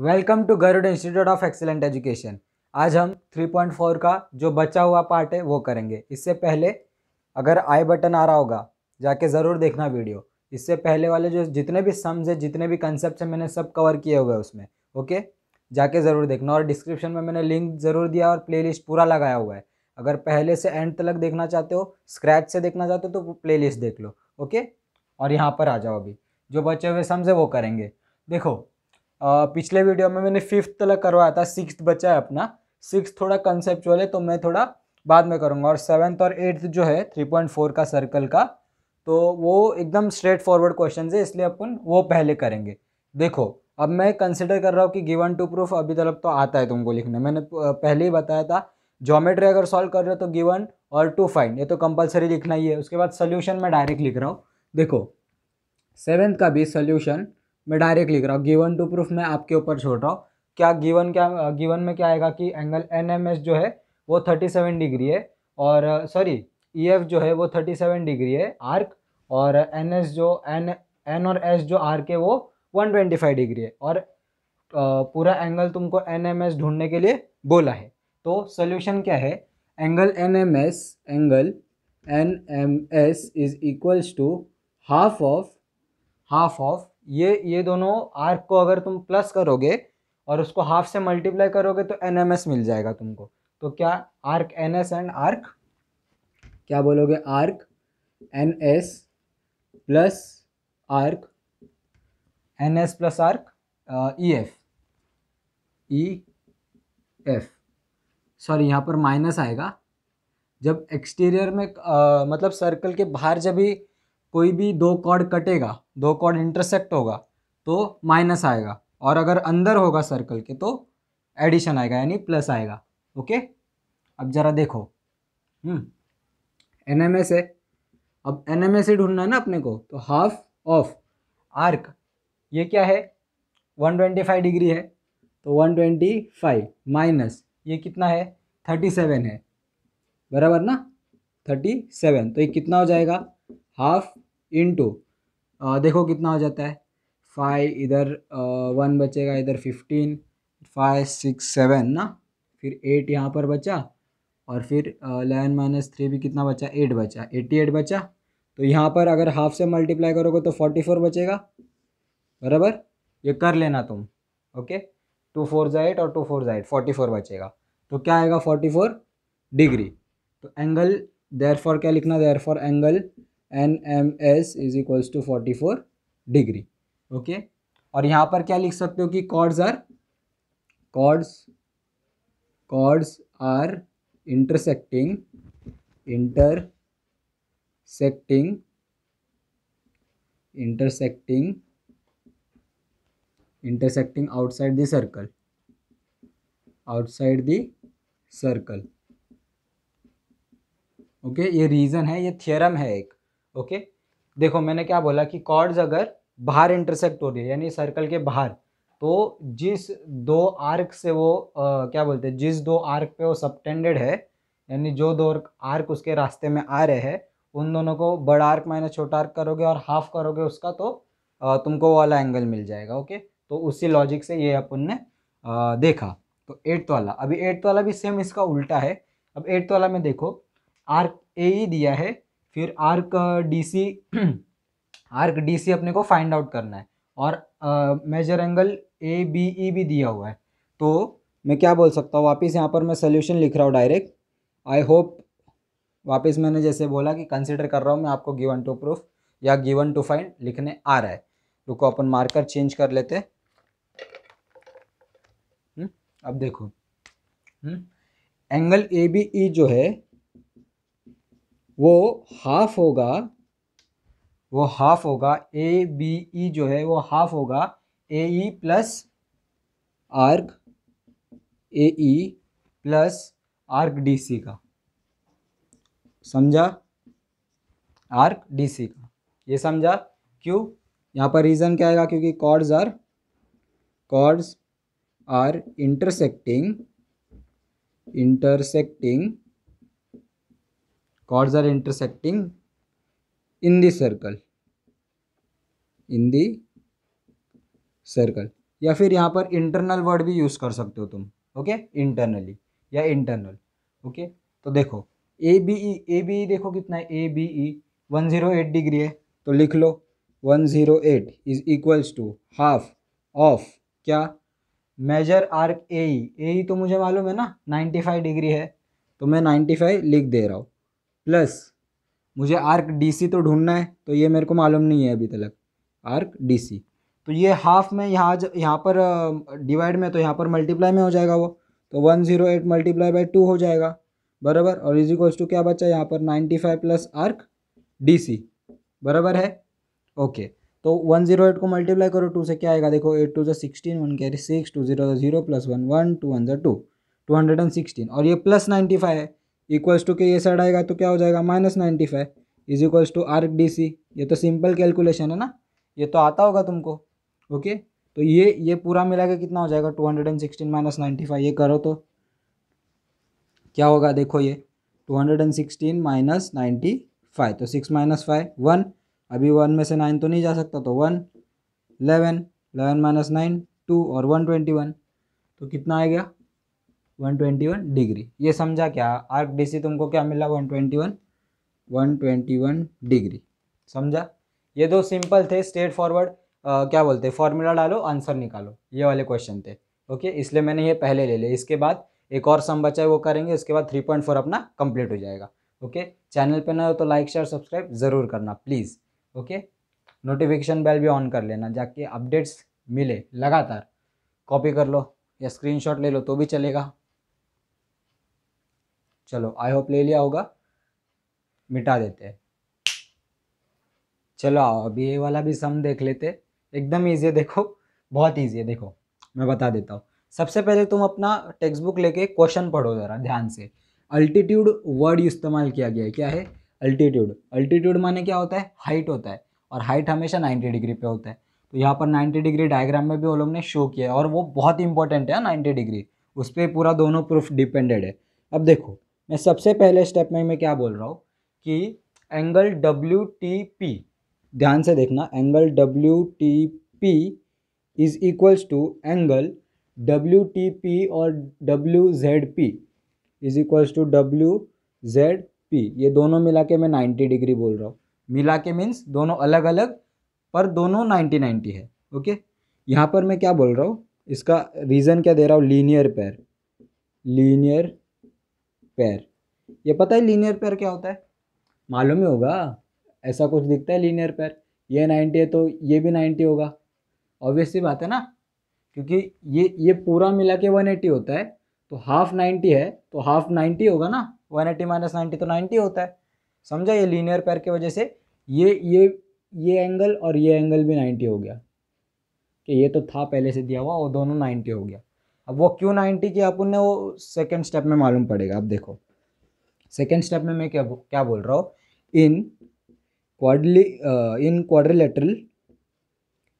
Welcome to Garud institute of excellent education आज हम 3.4 का जो बचा हुआ पार्ट है वो करेंगे इससे पहले अगर आई बटन आ रहा होगा जाके ज़रूर देखना वीडियो इससे पहले वाले जो जितने भी सम्स है जितने भी कंसेप्ट हैं मैंने सब कवर किए हुए उसमें ओके जाके ज़रूर देखना और डिस्क्रिप्शन में मैंने लिंक ज़रूर दिया और प्ले पूरा लगाया हुआ है अगर पहले से एंड तक देखना चाहते हो स्क्रैच से देखना चाहते हो तो प्ले देख लो ओके और यहाँ पर आ जाओ अभी जो बचे हुए सम्स है वो करेंगे देखो पिछले वीडियो में मैंने फिफ्थ तक करवाया था सिक्स बचा है अपना सिक्स थोड़ा कंसेप्चुअल है तो मैं थोड़ा बाद में करूँगा और सेवन्थ और एट्थ जो है थ्री पॉइंट फोर का सर्कल का तो वो एकदम स्ट्रेट फॉरवर्ड क्वेश्चन है इसलिए अपन वो पहले करेंगे देखो अब मैं कंसिडर कर रहा हूँ कि गिवन टू प्रूफ अभी तक तो आता है तुमको लिखने मैंने पहले ही बताया था जोमेट्री अगर सॉल्व कर रहे हो तो गिवन और टू फाइंड ये तो कंपलसरी लिखना ही है उसके बाद सोल्यूशन मैं डायरेक्ट लिख रहा हूँ देखो सेवेंथ का भी सोल्यूशन मैं डायरेक्ट लिख रहा हूँ गिवन टू प्रूफ मैं आपके ऊपर छोड़ रहा हूँ क्या गिवन क्या गिवन में क्या आएगा कि एंगल एन जो है वो थर्टी सेवन डिग्री है और सॉरी ई एफ जो है वो थर्टी सेवन डिग्री है आर्क और एन एस जो एन एन और एस जो आर्क है वो वन ट्वेंटी फाइव डिग्री है और पूरा एंगल तुमको एन एम एस ढूंढने के लिए बोला है तो सोल्यूशन क्या है angle N M S angle N M S is equals to half of half of ये ये दोनों आर्क को अगर तुम प्लस करोगे और उसको हाफ से मल्टीप्लाई करोगे तो एन एम एस मिल जाएगा तुमको तो क्या arc N S and arc क्या बोलोगे arc N S plus arc N S plus arc E F E F sorry यहाँ पर माइनस आएगा जब एक्सटीरियर में आ, मतलब सर्कल के बाहर जब भी कोई भी दो कॉर्ड कटेगा दो कॉर्ड इंटरसेक्ट होगा तो माइनस आएगा और अगर अंदर होगा सर्कल के तो एडिशन आएगा यानी प्लस आएगा ओके अब ज़रा देखो एन एम एस है अब एन एम एस ढूंढना है ना अपने को तो हाफ ऑफ आर्क ये क्या है 125 डिग्री है तो 125 माइनस ये कितना है 37 है बराबर ना 37 तो ये कितना हो जाएगा हाफ इंटू uh, देखो कितना हो जाता है फाइव इधर वन uh, बचेगा इधर फिफ्टीन फाइव सिक्स सेवन ना फिर एट यहाँ पर बचा और फिर इलेवन माइनस थ्री भी कितना बचा एट बचा एट्टी एट बचा तो यहाँ पर अगर हाफ से मल्टीप्लाई करोगे तो फोर्टी फोर बचेगा बराबर ये कर लेना तुम ओके टू फोर जाइट एट और टू फोर जाइट एट फोर्टी फोर बचेगा तो क्या आएगा फोर्टी फोर डिग्री तो एंगल देयर फॉर क्या लिखना therefore angle N M S is equals to forty four degree okay और यहाँ पर क्या लिख सकते हो कि chords are chords chords are intersecting intersecting intersecting intersecting outside the circle outside the okay ये रीजन है ये थियरम है एक ओके देखो मैंने क्या बोला कि कॉर्ड्स अगर बाहर इंटरसेक्ट हो रही है यानी सर्कल के बाहर तो जिस दो आर्क से वो आ, क्या बोलते हैं जिस दो आर्क पे वो सबटेंडेड है यानी जो दो आर्क उसके रास्ते में आ रहे हैं उन दोनों को बड़ा आर्क माइनस छोटा आर्क करोगे और हाफ करोगे उसका तो आ, तुमको वो वाला एंगल मिल जाएगा ओके तो उसी लॉजिक से ये अपन ने आ, देखा तो एट्थ वाला अभी एट्थ वाला भी सेम इसका उल्टा है अब एट्थ वाला में देखो आर्क ए ही दिया है फिर आर्क डीसी आर्क डीसी अपने को फाइंड आउट करना है और major angle A B E भी दिया हुआ है तो मैं क्या बोल सकता हूँ वापस यहाँ पर मैं सोल्यूशन लिख रहा हूँ डायरेक्ट आई होप वापस मैंने जैसे बोला कि कंसिडर कर रहा हूँ मैं आपको गिवन टू प्रूफ या गिवन टू फाइंड लिखने आ रहा है रुको अपन मार्कर चेंज कर लेते हुँ? हम्म, अब देखो हुँ? एंगल ए बी ई जो है वो हाफ होगा वो हाफ होगा ए बी ई जो है वो हाफ होगा A E plus arc A E plus arc D C का समझा आर्क डी सी का ये समझा क्यों यहाँ पर रीज़न क्या आएगा क्योंकि chords are chords are intersecting intersecting chords are intersecting in the circle in the circle या फिर यहाँ पर इंटरनल वर्ड भी यूज़ कर सकते हो तुम ओके इंटरनली या इंटरनल ओके तो देखो ए बी ई ए बी ई देखो कितना है A B E one zero eight degree है तो लिख लो one zero eight is equals to half of क्या major arc A E A E तो मुझे मालूम है ना नाइन्टी फाइव डिग्री है तो मैं नाइन्टी फाइव लिख दे रहा हूँ प्लस मुझे आर्क डीसी तो ढूंढना है तो ये मेरे को मालूम नहीं है अभी तक आर्क डीसी तो ये हाफ में यहाँ यहाँ पर डिवाइड में तो यहाँ पर मल्टीप्लाई में हो जाएगा वो तो one zero eight multiply by two हो जाएगा बराबर और इज टू क्या बचा यहाँ पर ninety five plus arc D C बराबर है ओके तो वन जीरो एट को मल्टीप्लाई करो टू से क्या आएगा देखो एट टू जो sixteen one carry six two zero zero plus one one two one जो two two hundred and sixteen और ये प्लस नाइन्टी फाइव है इक्वल्स टू के ये साइड आएगा तो क्या हो जाएगा minus ninety five is equals to R D C ये तो सिंपल कैलकुलेशन है ना ये तो आता होगा तुमको ओके तो ये ये पूरा मिला के कितना हो जाएगा two hundred and sixteen minus ninety five ये करो तो क्या होगा देखो ये two hundred and sixteen minus ninety five तो सिक्स माइनस फाइव वन अभी वन में से नाइन तो नहीं जा सकता तो one eleven eleven minus nine two और वन ट्वेंटी वन तो कितना आ गया 121 डिग्री ये समझा क्या आर्क डीसी तुमको क्या मिला 121 121 डिग्री समझा ये दो सिंपल थे स्ट्रेट फॉरवर्ड क्या बोलते हैं फॉर्मूला डालो आंसर निकालो ये वाले क्वेश्चन थे ओके इसलिए मैंने ये पहले ले लिया इसके बाद एक और सम बचा है वो करेंगे उसके बाद 3.4 अपना कंप्लीट हो जाएगा ओके चैनल पर ना हो तो लाइक शेयर सब्सक्राइब ज़रूर करना प्लीज़ ओके नोटिफिकेशन बेल भी ऑन कर लेना जाके अपडेट्स मिले लगातार कॉपी कर लो या स्क्रीनशॉट ले लो तो भी चलेगा चलो आई होप ले लिया होगा मिटा देते हैं चलो आओ अभी ये वाला भी सम देख लेते एकदम ईजी है देखो बहुत ईजी है देखो मैं बता देता हूँ सबसे पहले तुम अपना टेक्स्ट बुक लेके क्वेश्चन पढ़ो ज़रा ध्यान से अल्टीट्यूड वर्ड इस्तेमाल किया गया है क्या है अल्टीट्यूड अल्टीट्यूड माने क्या होता है हाइट होता है और हाइट हमेशा 90 डिग्री पे होता है तो यहाँ पर 90 डिग्री डायग्राम में भी वो लोग ने शो किया है और वो बहुत इंपॉर्टेंट है 90 डिग्री उस पर पूरा दोनों प्रूफ डिपेंडेड है अब देखो मैं सबसे पहले स्टेप में मैं क्या बोल रहा हूँ कि एंगल डब्ल्यू टी पी ध्यान से देखना angle W T P is equals to angle W T P और W Z P is equals to W Z P ये दोनों मिला के मैं नाइन्टी डिग्री बोल रहा हूँ मिला के मीन्स दोनों अलग अलग पर दोनों नाइन्टी नाइन्टी है ओके यहाँ पर मैं क्या बोल रहा हूँ इसका रीज़न क्या दे रहा हूँ लीनियर पैर लीनियर पैर ये पता है लीनियर पैर क्या होता है मालूम ही होगा ऐसा कुछ दिखता है लीनियर पैर ये नाइन्टी है तो ये भी नाइन्टी होगा ऑब्वियसली बात है ना क्योंकि ये ये पूरा मिला के वन एटी होता है तो हाफ नाइन्टी है तो हाफ नाइन्टी होगा ना वन एटी माइनस नाइन्टी तो नाइन्टी होता है समझा ये लीनियर पैर की वजह से ये ये ये एंगल और ये एंगल भी नाइन्टी हो गया कि ये तो था पहले से दिया हुआ और दोनों नाइन्टी हो गया अब वो क्यू नाइन्टी की अपन ने वो सेकेंड स्टेप में मालूम पड़ेगा अब देखो सेकेंड स्टेप में मैं क्या क्या बोल रहा हूँ in quadri in quadrilateral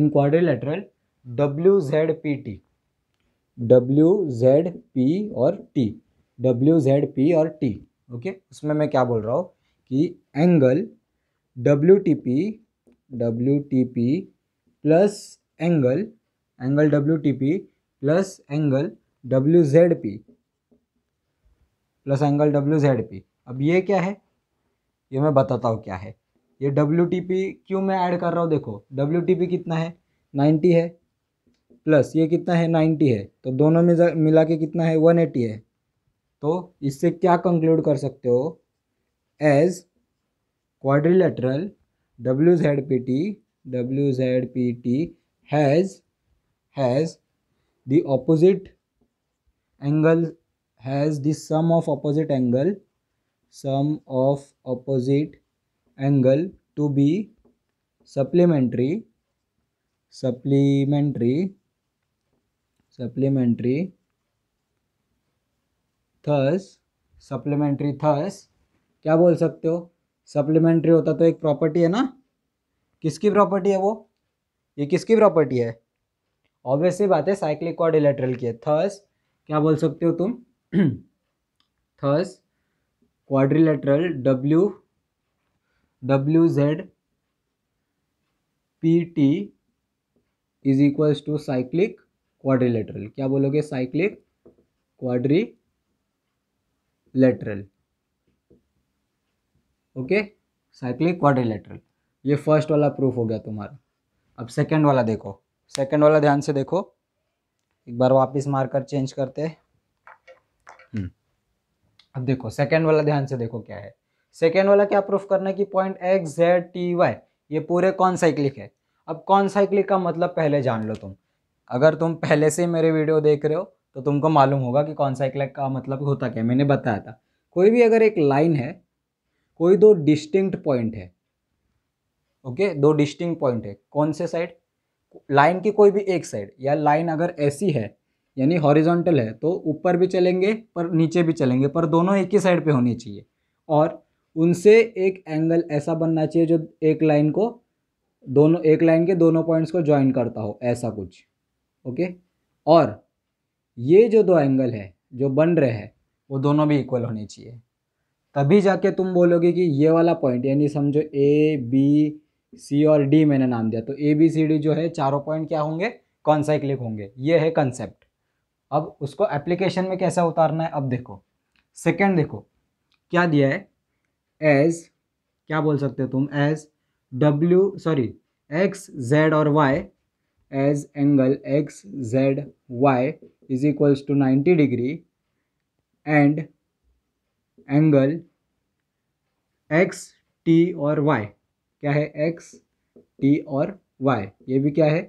in quadrilateral W Z P T W Z P और टी डब्ल्यू जेड पी और टी ओके उसमें मैं क्या बोल रहा हूँ कि angle W T P W T P plus angle angle W T P plus angle W Z P plus angle W Z P अब ये क्या है ये मैं बताता हूँ क्या है ये डब्ल्यू टी पी क्यों मैं ऐड कर रहा हूँ देखो डब्ल्यू टी पी कितना है नाइन्टी है प्लस ये कितना है नाइन्टी है तो दोनों में मिला के कितना है वन एटी है तो इससे क्या कंक्लूड कर सकते हो as quadrilateral W Z P T W Z P T has has the opposite angle has the sum of opposite angle sum of opposite angle to be supplementary supplementary supplementary thus supplementary thus क्या बोल सकते हो supplementary होता तो एक property है ना किसकी प्रॉपर्टी है वो ये किसकी प्रॉपर्टी है ऑब्वियस ही बात है साइक्लिक क्वारिलेटरल की है थर्स क्या बोल सकते हो तुम thus quadrilateral W W Z P T is equals to cyclic quadrilateral क्या बोलोगे cyclic lateral okay cyclic quadrilateral ये फर्स्ट वाला प्रूफ हो गया तुम्हारा अब सेकेंड वाला देखो सेकंड वाला ध्यान से देखो एक बार वापस मार्कर चेंज करते हम्म। अब देखो सेकंड वाला ध्यान से देखो क्या है सेकेंड वाला क्या प्रूफ करना है कि point X Z T Y ये पूरे कौन साइक्लिक है अब कौन साइक्लिक का मतलब पहले जान लो तुम अगर तुम पहले से मेरे वीडियो देख रहे हो तो तुमको मालूम होगा कि कौन साइक्लिक का मतलब होता क्या मैंने बताया था कोई भी अगर एक लाइन है कोई दो डिस्टिंक्ट पॉइंट है ओके दो डिस्टिंक्ट पॉइंट है कौन से साइड लाइन की कोई भी एक साइड या लाइन अगर ऐसी है यानी हॉरिजॉन्टल है तो ऊपर भी चलेंगे पर नीचे भी चलेंगे पर दोनों एक ही साइड पे होनी चाहिए और उनसे एक एंगल ऐसा बनना चाहिए जो एक लाइन को दोनों एक लाइन के दोनों पॉइंट्स को ज्वाइन करता हो ऐसा कुछ ओके और ये जो दो एंगल है जो बन रहे हैं वो दोनों भी इक्वल होने चाहिए तभी जाके तुम बोलोगे कि ये वाला पॉइंट यानी समझो ए बी सी और डी मैंने नाम दिया तो ए बी सी डी जो है चारों पॉइंट क्या होंगे कॉन्साइक्लिक होंगे ये है कंसेप्ट अब उसको एप्लीकेशन में कैसा उतारना है अब देखो सेकेंड देखो क्या दिया है एज क्या बोल सकते हो तुम as W sorry X Z और Y as angle X Z Y is equals to ninety degree and angle X T और वाई क्या है एक्स टी और वाई ये भी क्या है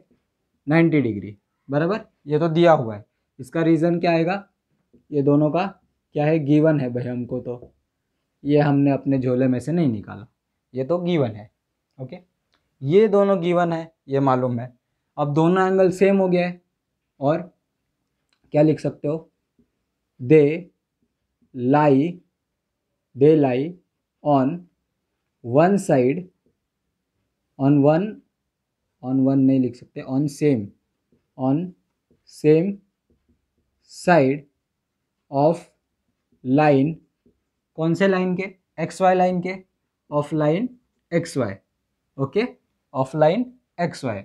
नाइन्टी डिग्री बराबर ये तो दिया हुआ है इसका रीज़न क्या आएगा ये दोनों का क्या है गीवन है भाई हमको तो ये हमने अपने झोले में से नहीं निकाला ये तो गीवन है ओके ये दोनों गीवन है ये मालूम है अब दोनों एंगल सेम हो गया है और क्या लिख सकते हो they lie they lie on one side on one on one नहीं लिख सकते on same on same side of line कौन से लाइन के एक्स वाई लाइन के of line X Y okay of line X Y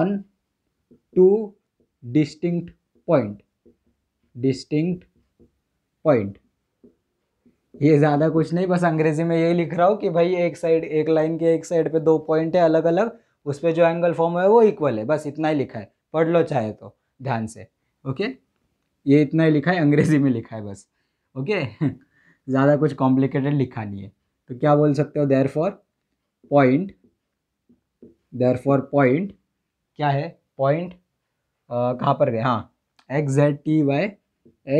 on two distinct point distinct point ये ज़्यादा कुछ नहीं बस अंग्रेजी में यही लिख रहा हूँ कि भाई एक साइड एक लाइन के एक साइड पे दो पॉइंट है अलग अलग उस पर जो एंगल फॉर्म है वो इक्वल है बस इतना ही लिखा है पढ़ लो चाहे तो ध्यान से ओके ये इतना ही लिखा है अंग्रेजी में लिखा है बस ओके ज़्यादा कुछ कॉम्प्लिकेटेड लिखा नहीं है तो क्या बोल सकते हो therefore point therefore point क्या है पॉइंट कहाँ पर गए हाँ X Z T Y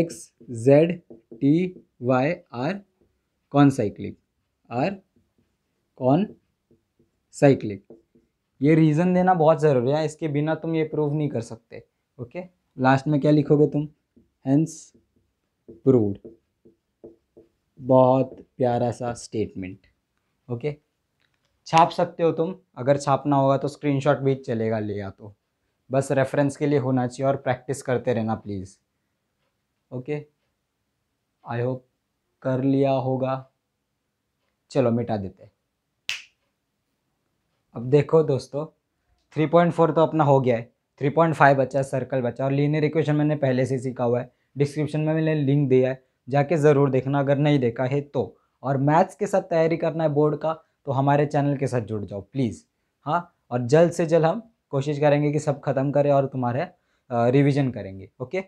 X Z T Y are cyclic are concyclic ये रीज़न देना बहुत ज़रूरी है इसके बिना तुम ये प्रूव नहीं कर सकते ओके लास्ट में क्या लिखोगे तुम हैंस प्रूव बहुत प्यारा सा स्टेटमेंट ओके छाप सकते हो तुम अगर छापना होगा तो स्क्रीनशॉट भी चलेगा या तो बस रेफरेंस के लिए होना चाहिए और प्रैक्टिस करते रहना प्लीज़ ओके आई होप कर लिया होगा चलो मिटा देते अब देखो दोस्तों 3.4 तो अपना हो गया है 3.5 बचा सर्कल बचा और लीनियर इक्वेशन मैंने पहले से सीखा हुआ है डिस्क्रिप्शन में मैंने लिंक दिया है जाके ज़रूर देखना अगर नहीं देखा है तो और मैथ्स के साथ तैयारी करना है बोर्ड का तो हमारे चैनल के साथ जुड़ जाओ प्लीज़ हाँ और जल्द से जल्द हम कोशिश करेंगे कि सब खत्म करें और तुम्हारे रिविज़न करेंगे ओके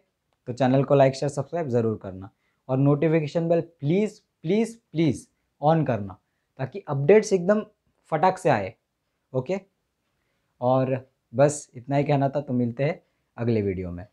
तो चैनल को लाइक शेयर सब्सक्राइब ज़रूर करना और notification bell please please please on करना ताकि अपडेट्स एकदम फटाक से आए ओके और बस इतना ही कहना था तो मिलते हैं अगले वीडियो में